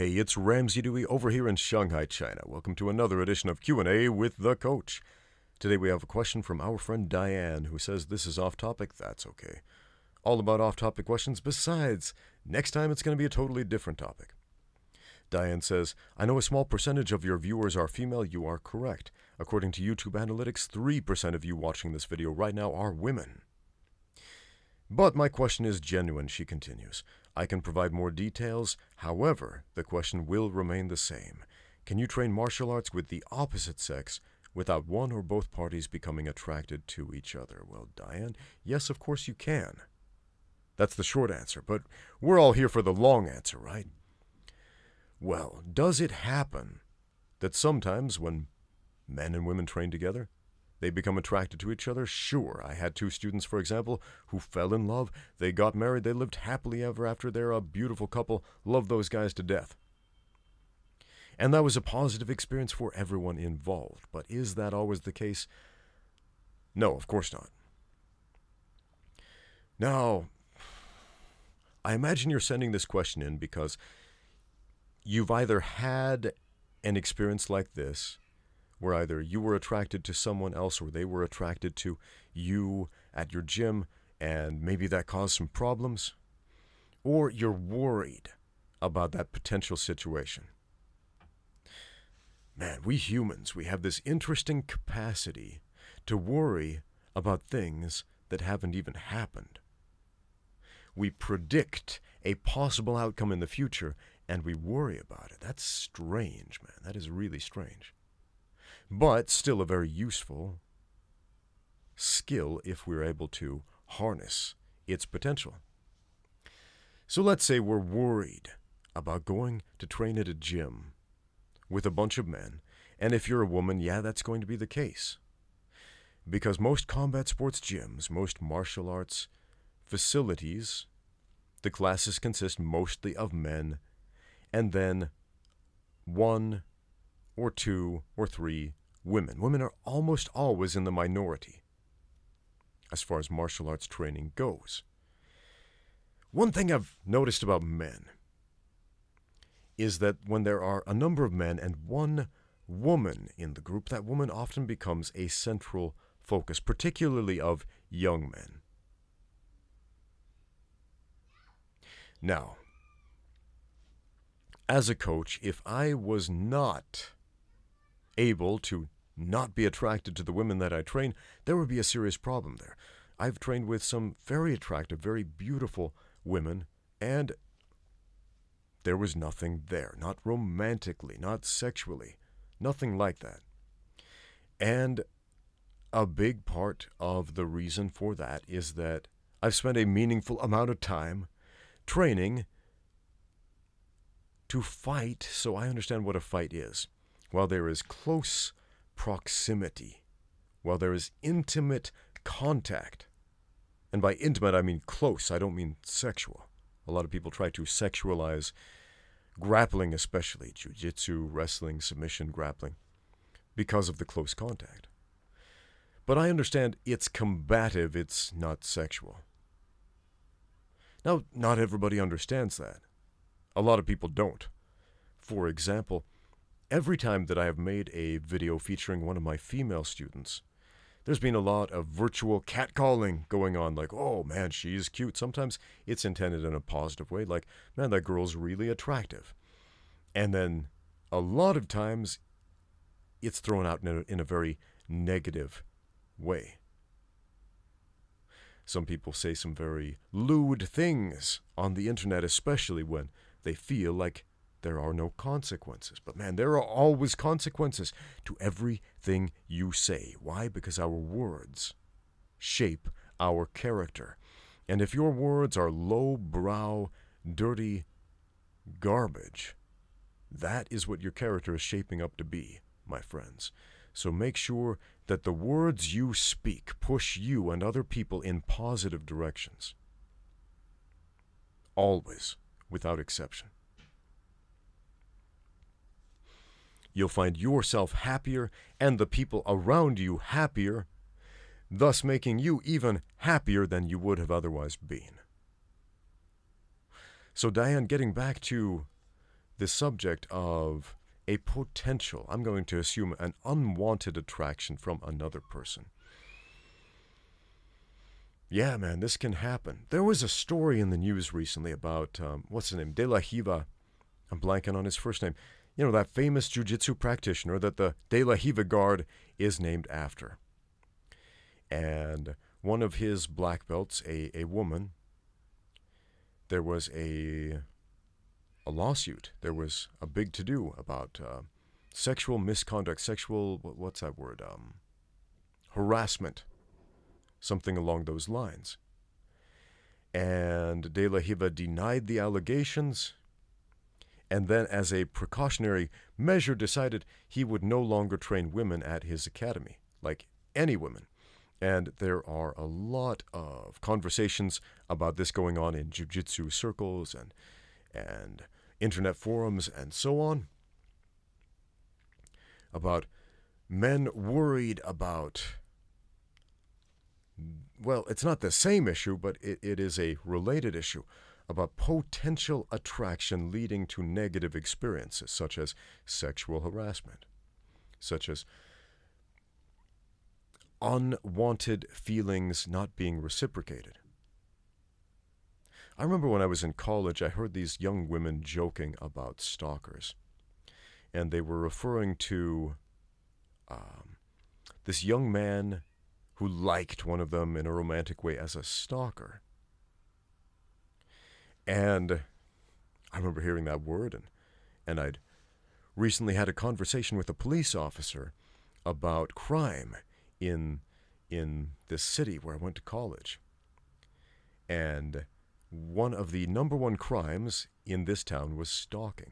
Hey, it's Ramsey Dewey over here in Shanghai, China. Welcome to another edition of Q&A with the coach. Today we have a question from our friend Diane who says this is off topic, that's okay. All about off topic questions. Besides, next time it's going to be a totally different topic. Diane says, I know a small percentage of your viewers are female. You are correct. According to YouTube Analytics, 3% of you watching this video right now are women. But my question is genuine, she continues. I can provide more details, however, the question will remain the same. Can you train martial arts with the opposite sex without one or both parties becoming attracted to each other? Well, Diane, yes, of course you can. That's the short answer, but we're all here for the long answer, right? Well, does it happen that sometimes when men and women train together, they become attracted to each other, sure. I had two students, for example, who fell in love. They got married, they lived happily ever after. They're a beautiful couple. Love those guys to death. And that was a positive experience for everyone involved. But is that always the case? No, of course not. Now, I imagine you're sending this question in because you've either had an experience like this where either you were attracted to someone else or they were attracted to you at your gym, and maybe that caused some problems, or you're worried about that potential situation. Man, we humans, we have this interesting capacity to worry about things that haven't even happened. We predict a possible outcome in the future and we worry about it. That's strange, man. That is really strange but still a very useful skill if we're able to harness its potential. So let's say we're worried about going to train at a gym with a bunch of men, and if you're a woman, yeah, that's going to be the case. Because most combat sports gyms, most martial arts facilities, the classes consist mostly of men, and then one or two or three women. Women are almost always in the minority as far as martial arts training goes. One thing I've noticed about men is that when there are a number of men and one woman in the group, that woman often becomes a central focus, particularly of young men. Now, as a coach, if I was not able to not be attracted to the women that I train, there would be a serious problem there. I've trained with some very attractive, very beautiful women, and there was nothing there. Not romantically, not sexually, nothing like that. And a big part of the reason for that is that I've spent a meaningful amount of time training to fight, so I understand what a fight is while there is close proximity, while there is intimate contact, and by intimate I mean close, I don't mean sexual. A lot of people try to sexualize grappling, especially jiu jitsu, wrestling, submission, grappling, because of the close contact. But I understand it's combative, it's not sexual. Now, not everybody understands that. A lot of people don't. For example, every time that I have made a video featuring one of my female students, there's been a lot of virtual catcalling going on, like, oh man, she's cute. Sometimes it's intended in a positive way, like, man, that girl's really attractive. And then a lot of times it's thrown out in a, in a very negative way. Some people say some very lewd things on the internet, especially when they feel like there are no consequences. But man, there are always consequences to everything you say. Why? Because our words shape our character. And if your words are low brow, dirty garbage, that is what your character is shaping up to be, my friends. So make sure that the words you speak push you and other people in positive directions. Always, without exception. You'll find yourself happier and the people around you happier, thus making you even happier than you would have otherwise been. So, Diane, getting back to the subject of a potential, I'm going to assume an unwanted attraction from another person. Yeah, man, this can happen. There was a story in the news recently about um, what's his name, De La Hiva. I'm blanking on his first name you know, that famous jujitsu practitioner that the De La Hiva guard is named after. And one of his black belts, a, a woman, there was a, a lawsuit. There was a big to do about uh, sexual misconduct, sexual, what's that word? Um, harassment, something along those lines. And De La Hiva denied the allegations and then, as a precautionary measure, decided he would no longer train women at his academy, like any women. And there are a lot of conversations about this going on in jiu-jitsu circles and and internet forums and so on about men worried about well, it's not the same issue, but it, it is a related issue about potential attraction leading to negative experiences, such as sexual harassment, such as unwanted feelings not being reciprocated. I remember when I was in college, I heard these young women joking about stalkers. And they were referring to um, this young man who liked one of them in a romantic way as a stalker. And I remember hearing that word, and, and I'd recently had a conversation with a police officer about crime in in this city where I went to college. And one of the number one crimes in this town was stalking.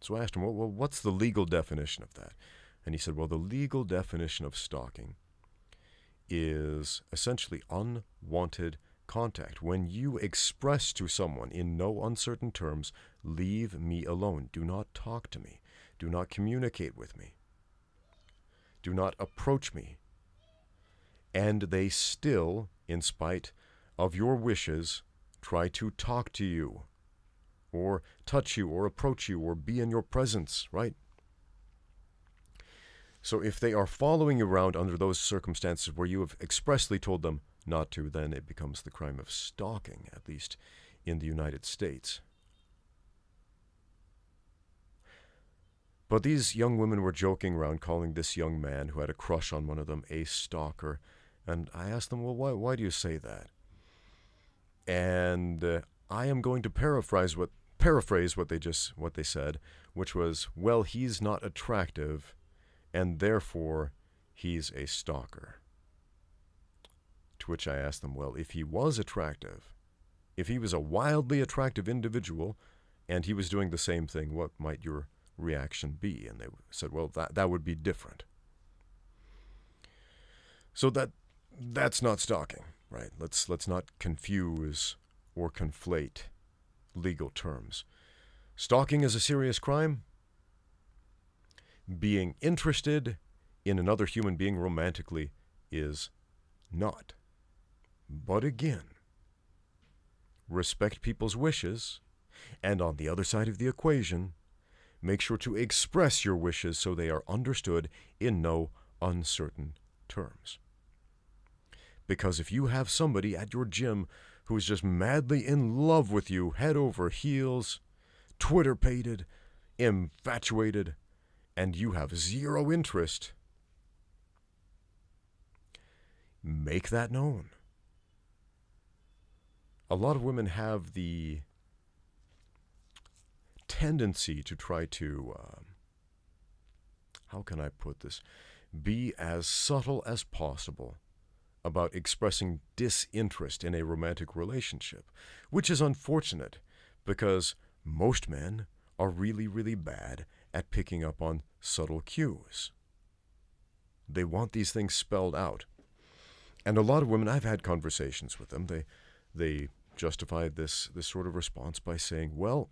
So I asked him, well, well, what's the legal definition of that? And he said, well, the legal definition of stalking is essentially unwanted contact, when you express to someone in no uncertain terms, leave me alone, do not talk to me, do not communicate with me, do not approach me, and they still, in spite of your wishes, try to talk to you, or touch you, or approach you, or be in your presence, right? So if they are following you around under those circumstances where you have expressly told them, not to, then it becomes the crime of stalking, at least in the United States. But these young women were joking around, calling this young man who had a crush on one of them a stalker. And I asked them, Well, why, why do you say that? And uh, I am going to paraphrase what paraphrase what they just what they said, which was, well, he's not attractive, and therefore he's a stalker. To which I asked them, well, if he was attractive, if he was a wildly attractive individual and he was doing the same thing, what might your reaction be? And they said, well, that, that would be different. So that that's not stalking, right? Let's let's not confuse or conflate legal terms. Stalking is a serious crime. Being interested in another human being romantically is not. But again, respect people's wishes, and on the other side of the equation, make sure to express your wishes so they are understood in no uncertain terms. Because if you have somebody at your gym who is just madly in love with you, head over heels, Twitter pated, infatuated, and you have zero interest, make that known a lot of women have the tendency to try to, uh, how can I put this, be as subtle as possible about expressing disinterest in a romantic relationship, which is unfortunate because most men are really, really bad at picking up on subtle cues. They want these things spelled out. And a lot of women, I've had conversations with them, they, they justified this this sort of response by saying, "Well,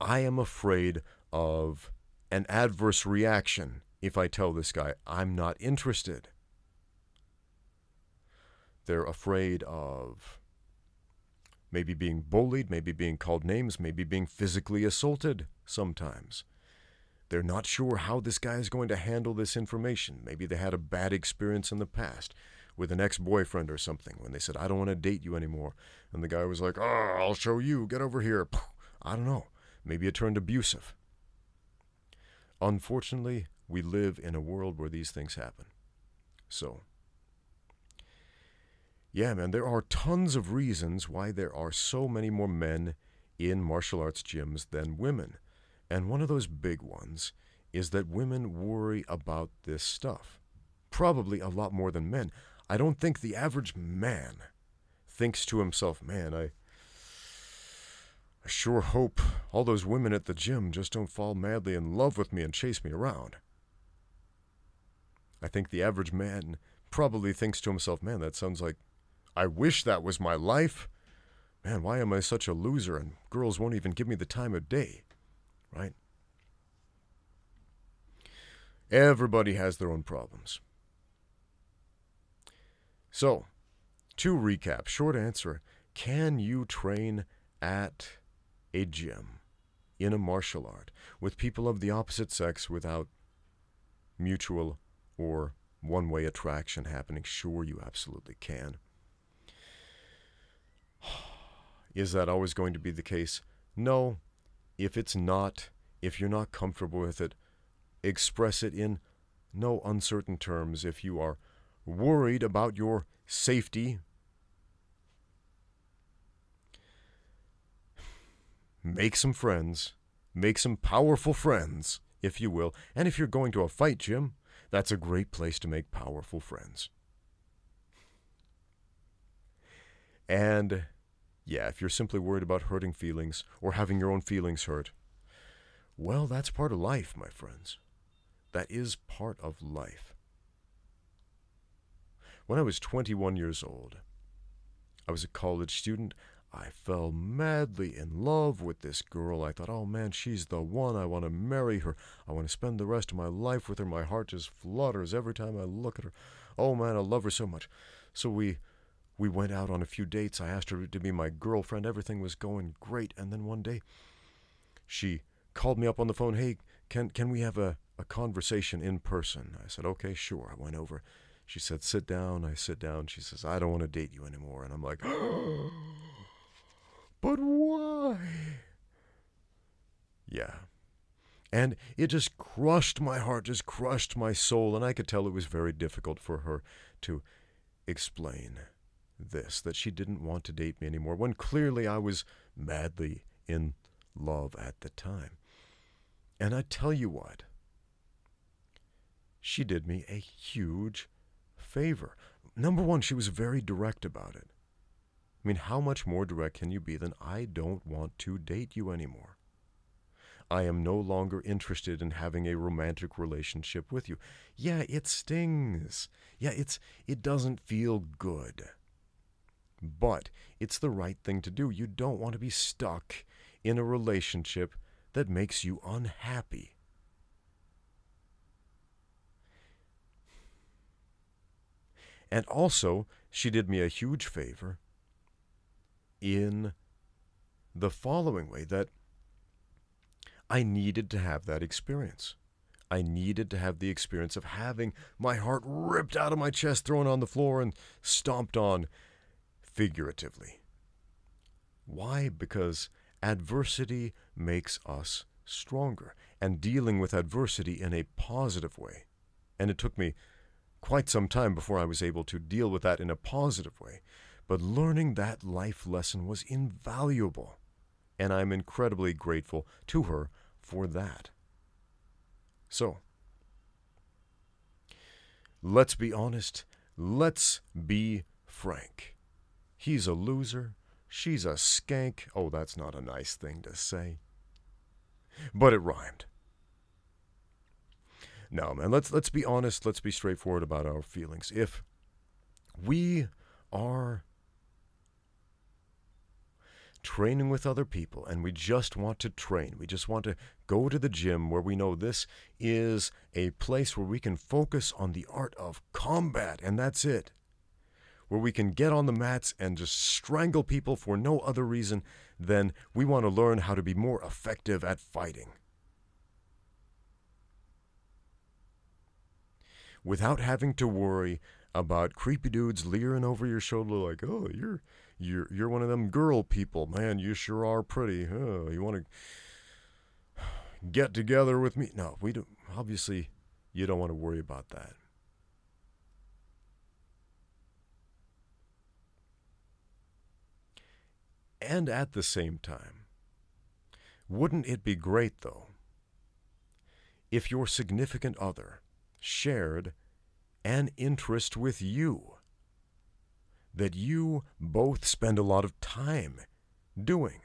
I am afraid of an adverse reaction if I tell this guy I'm not interested." They're afraid of maybe being bullied, maybe being called names, maybe being physically assaulted sometimes. They're not sure how this guy is going to handle this information. Maybe they had a bad experience in the past with an ex boyfriend or something when they said, I don't want to date you anymore. And the guy was like, Oh, I'll show you. Get over here. I don't know. Maybe it turned abusive. Unfortunately, we live in a world where these things happen. So, yeah, man, there are tons of reasons why there are so many more men in martial arts gyms than women. And one of those big ones is that women worry about this stuff. Probably a lot more than men. I don't think the average man thinks to himself, man, I, I sure hope all those women at the gym just don't fall madly in love with me and chase me around. I think the average man probably thinks to himself, man, that sounds like I wish that was my life. Man, why am I such a loser and girls won't even give me the time of day, right? Everybody has their own problems. So, to recap, short answer can you train at a gym in a martial art with people of the opposite sex without mutual or one way attraction happening? Sure, you absolutely can. Is that always going to be the case? No. If it's not, if you're not comfortable with it, express it in no uncertain terms if you are worried about your safety. Make some friends. Make some powerful friends, if you will. And if you're going to a fight, Jim, that's a great place to make powerful friends. And yeah, if you're simply worried about hurting feelings or having your own feelings hurt, well, that's part of life, my friends. That is part of life. When I was 21 years old, I was a college student. I fell madly in love with this girl. I thought, oh man, she's the one. I want to marry her. I want to spend the rest of my life with her. My heart just flutters every time I look at her. Oh man, I love her so much. So we we went out on a few dates. I asked her to be my girlfriend. Everything was going great. And then one day she called me up on the phone, "Hey, can can we have a a conversation in person?" I said, "Okay, sure." I went over she said, Sit down. I sit down. She says, I don't want to date you anymore. And I'm like, oh, But why? Yeah. And it just crushed my heart, just crushed my soul. And I could tell it was very difficult for her to explain this that she didn't want to date me anymore when clearly I was madly in love at the time. And I tell you what, she did me a huge favor. Number one, she was very direct about it. I mean, how much more direct can you be than I don't want to date you anymore? I am no longer interested in having a romantic relationship with you. Yeah, it stings. Yeah, it's it doesn't feel good. But it's the right thing to do. You don't want to be stuck in a relationship that makes you unhappy. And also, she did me a huge favor in the following way that I needed to have that experience. I needed to have the experience of having my heart ripped out of my chest, thrown on the floor, and stomped on figuratively. Why? Because adversity makes us stronger and dealing with adversity in a positive way. And it took me quite some time before I was able to deal with that in a positive way, but learning that life lesson was invaluable, and I'm incredibly grateful to her for that. So, let's be honest, let's be frank. He's a loser, she's a skank. Oh, that's not a nice thing to say. But it rhymed. No, man. Let's let's be honest. Let's be straightforward about our feelings. If we are training with other people and we just want to train. We just want to go to the gym where we know this is a place where we can focus on the art of combat and that's it. Where we can get on the mats and just strangle people for no other reason than we want to learn how to be more effective at fighting. without having to worry about creepy dudes leering over your shoulder like, "Oh, you're you're you're one of them girl people, man. You sure are pretty. Oh, you want to get together with me?" No, we don't. Obviously, you don't want to worry about that. And at the same time, wouldn't it be great though if your significant other shared an interest with you that you both spend a lot of time doing.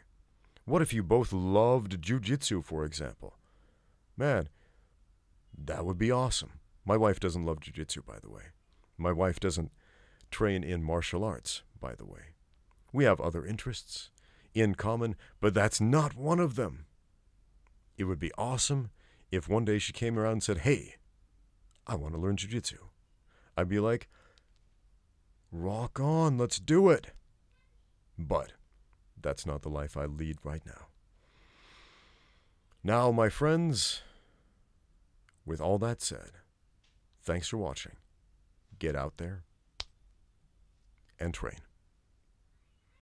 What if you both loved jujitsu, for example? Man, that would be awesome. My wife doesn't love jujitsu, by the way. My wife doesn't train in martial arts, by the way. We have other interests in common, but that's not one of them. It would be awesome if one day she came around and said, Hey, I want to learn jujitsu. I'd be like, rock on, let's do it. But that's not the life I lead right now. Now, my friends, with all that said, thanks for watching. Get out there and train.